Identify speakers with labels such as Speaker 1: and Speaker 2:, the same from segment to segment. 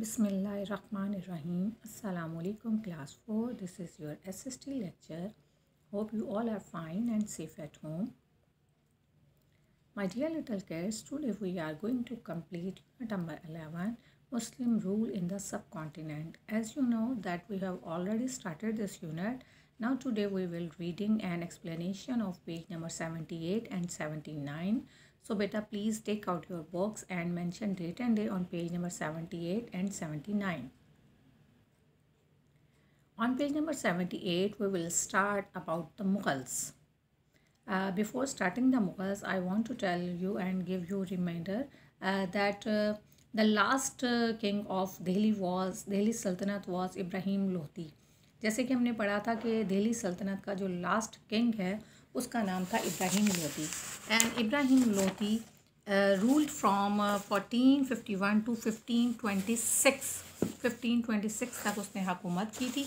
Speaker 1: Bismillahirrahmanirrahim. Assalamu alaikum class 4. This is your SST lecture. Hope you all are fine and safe at home. My dear little kids, today we are going to complete number 11 Muslim rule in the subcontinent. As you know that we have already started this unit. Now today we will reading an explanation of page number 78 and 79. So beta please take out your box and mention date and day on page number 78 and 79. On page number 78 we will start about the Mughals. Uh, before starting the Mughals I want to tell you and give you reminder uh, that uh, the last king of Delhi was Delhi Sultanate was Ibrahim Lohti. जैसे कि हमने पढ़ा था कि दिल्ली सल्तनत का जो last king है उसका नाम था Ibrahim Lodi and Ibrahim Lodi ruled from fourteen fifty one to fifteen twenty six fifteen twenty six तक उसने हुकूमत की थी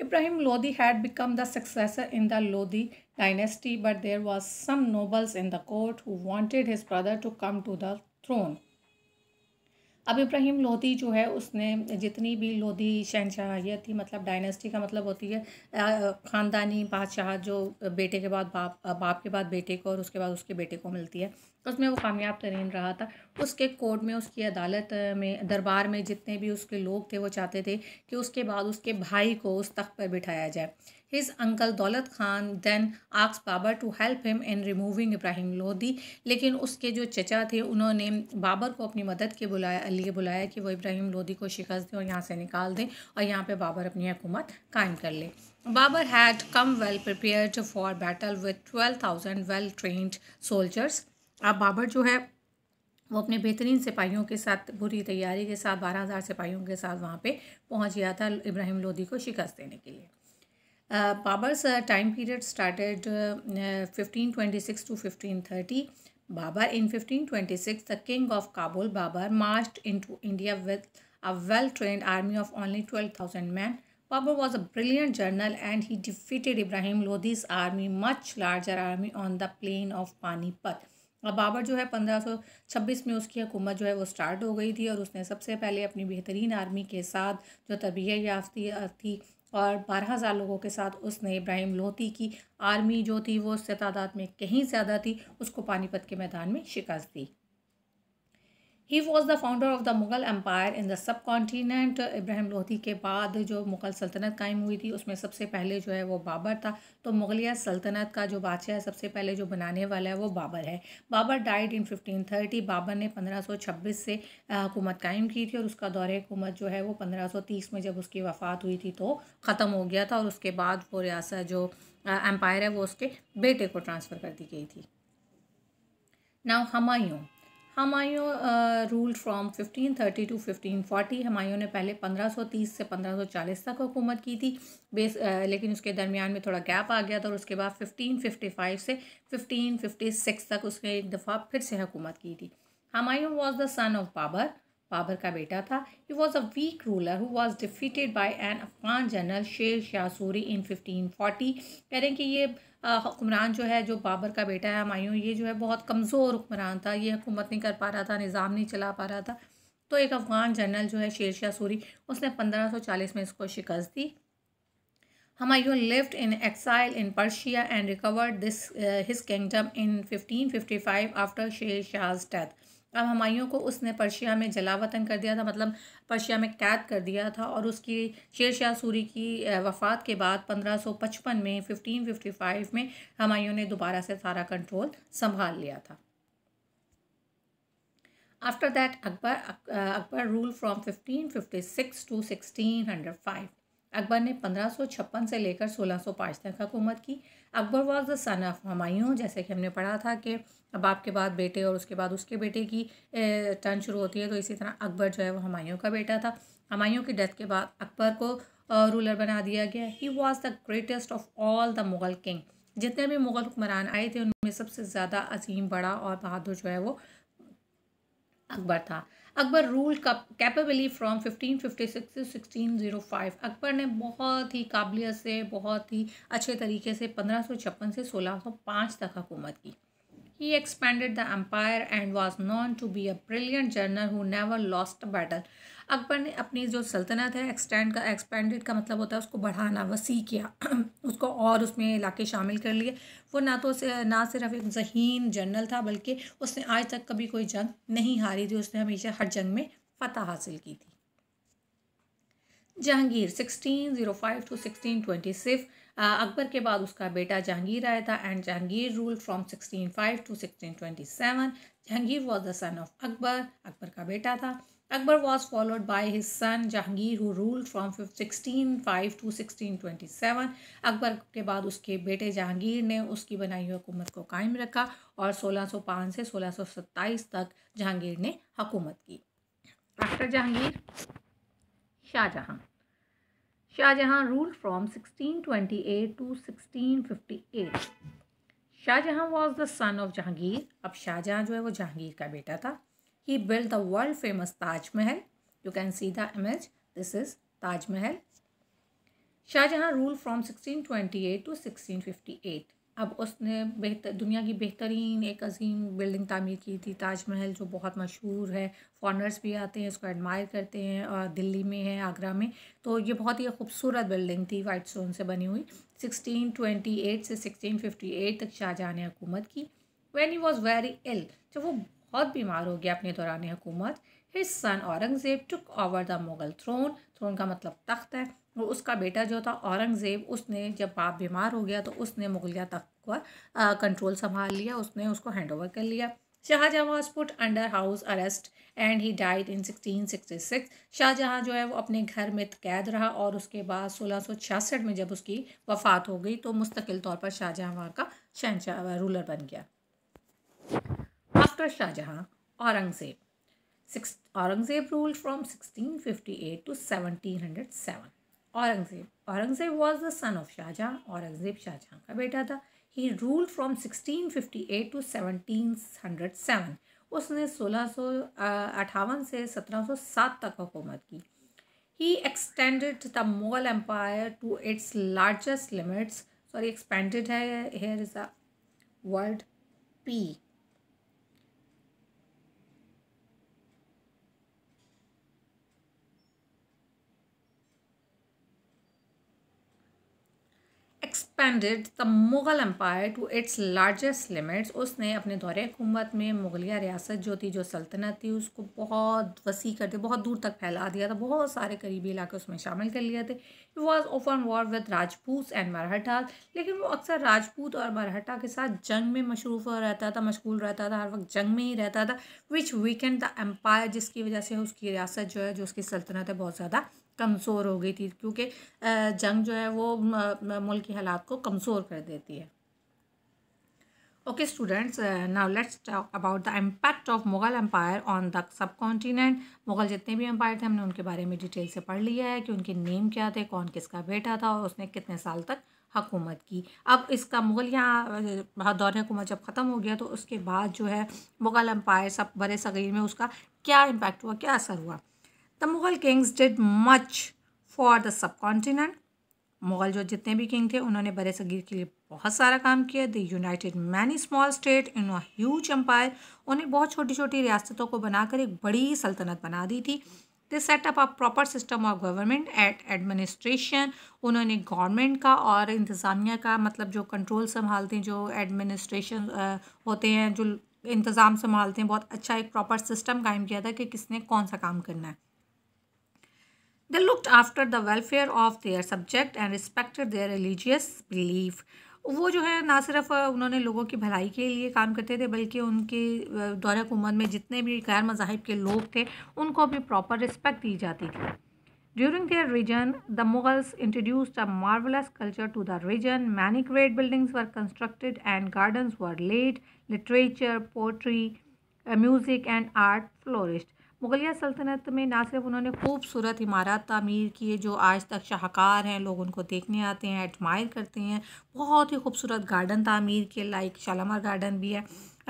Speaker 1: Ibrahim Lodi had become the successor in the Lodi dynasty but there was some nobles in the court who wanted his brother to come to the throne अब इब्राहिम लोधी जो है उसने जितनी भी लोधी शहनशाहियत थी मतलब डायनेस्टी का मतलब होती है ख़ानदानी बादशाह जो बेटे के बाद बाप बाप के बाद बेटे को और उसके बाद उसके बेटे को मिलती है तो उसमें वो कामयाब तरीन रहा था उसके कोर्ट में उसकी अदालत में दरबार में जितने भी उसके लोग थे वो चाहते थे कि उसके बाद उसके भाई को उस तख्त पर बिठाया जाए His uncle दौलत Khan then asked Babar to help him in removing Ibrahim Lodhi लेकिन उसके जो चचा थे उन्होंने बाबर को अपनी मदद के बुलाया लिए बुलाया कि वो इब्राहिम लोधी को शिकस्त दें और यहाँ से निकाल दें और यहाँ पर बाबर अपनी हुकूमत कायम कर ले Babur had come well prepared for battle with twelve thousand well trained soldiers अब बाबर जो है वो अपने बेहतरीन सिपाहियों के साथ बुरी तैयारी के साथ बारह हज़ार सिपाहियों के साथ वहाँ पे पहुँच गया था इब्राहिम लोधी को शिकस्त देने के लिए Babur's time period started fifteen twenty six to fifteen thirty Babur in fifteen twenty six the king of Kabul Babur marched into India with a well train army of only twelve thousand man Babur was a brilliant general and he defeated Ibrahim Lodi's army much larger army on the plain of Panipat और बाबर जो है पंद्रह सौ छब्बीस में उसकी हुकूमत जो है वो स्टार्ट हो गई थी और उसने सबसे पहले अपनी बेहतरीन आर्मी के साथ जो तरबियत याफ्ती थी और बारह हज़ार लोगों के साथ उसने इब्राहिम लोती की आर्मी जो थी वो उससे तादाद में कहीं ज़्यादा थी उसको पानीपत के मैदान में शिकस्त दी he was the founder of the Mughal empire in the subcontinent Ibrahim Lodi के बाद जो मुग़ल सल्तनत कायम हुई थी उसमें सबसे पहले जो है वो बाबर था तो मुग़लिया सल्तनत का जो बादशाह है सबसे पहले जो बनाने वाला है वो बाबर है Babur died in fifteen thirty Babur ने पंद्रह सौ छब्बीस से हुकूमत कायम की थी और उसका दौर हुकूमत जो है वो पंद्रह सौ तीस में जब उसकी वफ़ात हुई थी तो ख़त्म हो गया था और उसके बाद वो रियासत जो एम्पायर है वो उसके बेटे को ट्रांसफ़र कर दी गई थी now Humayun Humayun rule from 1530 to 1540 Humayun ने पहले 1530 से 1540 तक हुकूमत की थी बेस आ, लेकिन उसके दरमियान में थोड़ा गैप आ गया था और उसके बाद 1555 से 1556 तक उसने एक दफ़ा फिर से हुकूमत की थी Humayun was the son of Babur Babur का बेटा था he was a weak ruler who was defeated by an Afghan general Sher Shah Suri in fifteen forty कह रहे हैं कि ये हुक्मरान जो है जो बाबर का बेटा है हमायूँ ये जो है बहुत कमज़ोर हुक्मरान था ये हुकूमत नहीं कर पा रहा था निज़ाम नहीं चला पा रहा था तो एक अफ़गान जनरल जो है शेर शाह सूरी उसने पंद्रह सौ चालीस में इसको शिकस्त दी left in exile in Persia and recover this his kingdom in fifteen fifty five after Sher Shah death अब हमायूं को उसने पर्शिया में जलावतन कर दिया था मतलब पर्शिया में कैद कर दिया था और उसकी शेरशाह सूरी की वफ़ात के बाद 1555 में 1555 में हमायूं ने दोबारा से सारा कंट्रोल संभाल लिया था rule from fifteen fifty six to 1556 hundred 1605. Akbar ने पंद्रह से लेकर सोलह तक हुकूमत की Akbar was the son of Humayun जैसे कि हमने पढ़ा था कि बाप के बाद बेटे और उसके बाद उसके बेटे की टर्न शुरू होती है तो इसी तरह अकबर जो है वो हमायूँ का बेटा था हमायूँ की डेथ के बाद अकबर को रूलर बना दिया गया he was the greatest of all the Mughal king जितने भी मुग़ल हुक्मरान आए थे उनमें सबसे ज़्यादा अजीम बड़ा और बहादुर जो है वो अकबर था अकबर रूल का कैपेबली फ्रॉम 1556 टू 1605 अकबर ने बहुत ही काबिलियत से बहुत ही अच्छे तरीके से पंद्रह से 1605 तक हुकूमत की he expanded the empire and was known to be a brilliant general who never lost battle Akbar ने अपनी जो सल्तनत है एक्सटेंड का एक्सपेंडेड का मतलब होता है उसको बढ़ाना वसी किया उसको और उसमें लाके शामिल कर लिए वो ना तो ना सिर्फ एक जहीन जनरल था बल्कि उसने आज तक कभी कोई जंग नहीं हारी थी उसने हमेशा हर जंग में फतह हासिल की थी Jahangir five to sixteen six Akbar के बाद उसका बेटा जहांगीर आया था and Jahangir rule from five to sixteen seven Jahangir was the son of Akbar Akbar का बेटा था Akbar was followed by his son Jahangir who ruled from 1605 to 1627. Akbar के बाद उसके बेटे जहांगीर ने उसकी बनाई हुई हुकूमत को कायम रखा और 1605 से 1627 तक जहांगीर ने हकूमत की after Jahangir Shah Jahan Shah Jahan ruled twenty 1628 to 1658 Shah Jahan was the son of Jahangir अब शाहजहां जो है वो जहांगीर का बेटा था He built the world famous Taj Mahal. You can see the image. This is Taj Mahal. Shah Jahan rule from 1628 to eight अब उसने बेहतर दुनिया की बेहतरीन एक अजीम बिल्डिंग तामीर की थी ताजमहल जो बहुत मशहूर है फॉरनर्स भी आते हैं उसको एडमायर करते हैं और दिल्ली में है आगरा में तो ये बहुत ही खूबसूरत बिल्डिंग थी वाइट स्टोन से बनी हुई सिक्सटीन ट्वेंटी एट से फिफ्टी एट तक शाहजहाँ ने हुकूमत की when he was very ill जब वो और बीमार हो गया अपने दौरान हुकूमत his son Aurangzeb took over the Mughal throne throne का मतलब तख्त है और उसका बेटा जो था औरंगज़ेब उसने जब बाप बीमार हो गया तो उसने मुगलिया तख्त का कंट्रोल संभाल लिया उसने उसको हैंड ओवर कर लिया Shah Jahan was put under house arrest and he died in sixteen sixty six Shah Jahan जो है वो अपने घर में कैद रहा और उसके बाद सोलह सौ छियासठ में जब उसकी वफ़ात हो गई तो मुस्तकिल तौर पर शाहजहाँ वहाँ का शहनशाह रूलर बन गया after Shah Jahan, Aurangzeb. Six, Aurangzeb ruled from 1658 to 1707. Aurangzeb. Aurangzeb was the son of Shah Jahan. Aurangzeb Shah Jahan का बेटा था. He ruled from 1658 to 1707. उसने सोलह से 1707 तक हुकूमत की he extended the Mughal empire to its largest limits sorry expanded है here is the word P expanded the Mughal empire to its largest limits उसने अपने दौरे हुकूमत में मुगलिया रियासत जो थी जो सल्तनत थी उसको बहुत वसी कर दिया बहुत दूर तक फैला दिया था बहुत सारे करीबी इलाके उसमें शामिल कर लिए थे he was open war with Rajput and Maratha लेकिन वो अक्सर राजपूत और मराठा के साथ जंग में मशरूफ रहता था मशगूल रहता था हर वक्त जंग में ही रहता था विच वीकेंड द एम्पायर जिसकी वजह से उसकी रियासत जो है जो उसकी सल्तनत है बहुत ज़्यादा कमज़ोर हो गई थी क्योंकि जंग जो है वो मुल्क के हालात को कमज़ोर कर देती है okay students now let's talk about the impact of Mughal empire on the subcontinent Mughal जितने भी एम्पायर थे हमने उनके बारे में डिटेल से पढ़ लिया है कि उनके नेम क्या थे कौन किसका बेटा था और उसने कितने साल तक हकूमत की अब इसका मुग़ल यहाँ दौर हुकूमत जब ख़त्म हो गया तो उसके बाद जो है मुग़ल एम्पायर सब बड़े सगीर में उसका क्या इम्पैक्ट हुआ क्या असर हुआ the Mughal kings did much for the subcontinent Mughal जो जितने भी किंग थे उन्होंने बर सगीर के लिए बहुत सारा काम किया the united many small state in huge empire उन्हें बहुत छोटी छोटी रियासतों को बनाकर एक बड़ी सल्तनत बना दी थी the setup a proper system of government at administration उन्होंने गवर्नमेंट का और इंतज़ामिया का मतलब जो कंट्रोल संभालते हैं जो एडमिनिस्ट्रेशन होते हैं जो इंतज़ाम संभालते हैं बहुत अच्छा एक प्रॉपर सिस्टम कायम किया था कि किसने कौन सा काम करना है they looked after the welfare of their subject and respected their religious belief वो जो है ना सिर्फ उन्होंने लोगों की भलाई के लिए काम करते थे बल्कि उनके दौर हुकूमत में जितने भी गैर मजाहब के लोग थे उनको भी प्रॉपर रिस्पेक्ट दी जाती थी during their region the Mughals introduced a marvellous culture to the region many great buildings were constructed and gardens were laid literature poetry music and art flourished मुगलिया सल्तनत में ना सिर्फ उन्होंने खूबसूरत इमारत तमीर किए जो आज तक शाहकार हैं लोग उनको देखने आते हैं एडमायर करते हैं बहुत ही खूबसूरत गार्डन तमीर के लाइक शालामार गार्डन भी है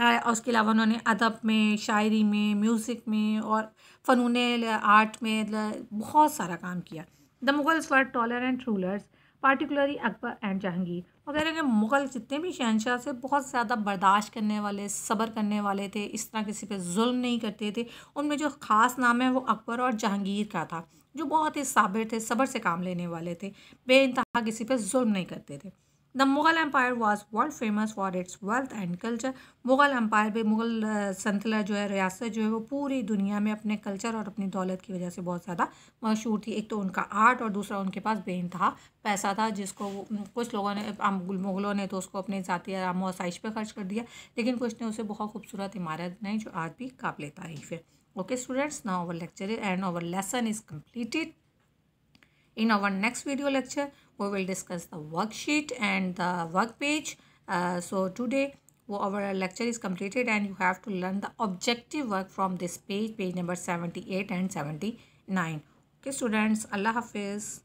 Speaker 1: और उसके अलावा उन्होंने अदब में शायरी में म्यूज़िक में और फ़नून आर्ट में मतलब बहुत सारा काम किया the Mughals were tolerant rulers particularly Akbar and Jahangir वगैरह के मुग़ल जितने भी शहनशाह से बहुत ज़्यादा बर्दाश्त करने वाले सब्र करने वाले थे इस तरह किसी पे जुल्म नहीं करते थे उनमें जो ख़ास नाम है वो अकबर और जहांगीर का था जो बहुत ही साबिर थे सब्र से काम लेने वाले थे बे किसी पर जुल्म नहीं करते थे the Mughal empire was world famous for its wealth and culture Mughal empire भी मुग़ल संतला जो है रियासत जो है वो पूरी दुनिया में अपने कल्चर और अपनी दौलत की वजह से बहुत ज़्यादा मशहूर थी एक तो उनका आर्ट और दूसरा उनके पास बेानतहा पैसा था जिसको कुछ लोगों ने मुग़लों ने तो उसको अपने ज़ाती आराम और साइश पर खर्च कर दिया लेकिन कुछ ने उसे बहुत खूबसूरत इमारत बनाई जो आज भी काबिल तारीफ़ है ओके स्टूडेंट्स ना our lecture and our lesson is completed In our next video lecture, we will discuss the worksheet and the work page. Uh, so today our lecture is completed and you have to learn the objective work from this page, page number 78 and 79. Okay students, Allah Hafiz.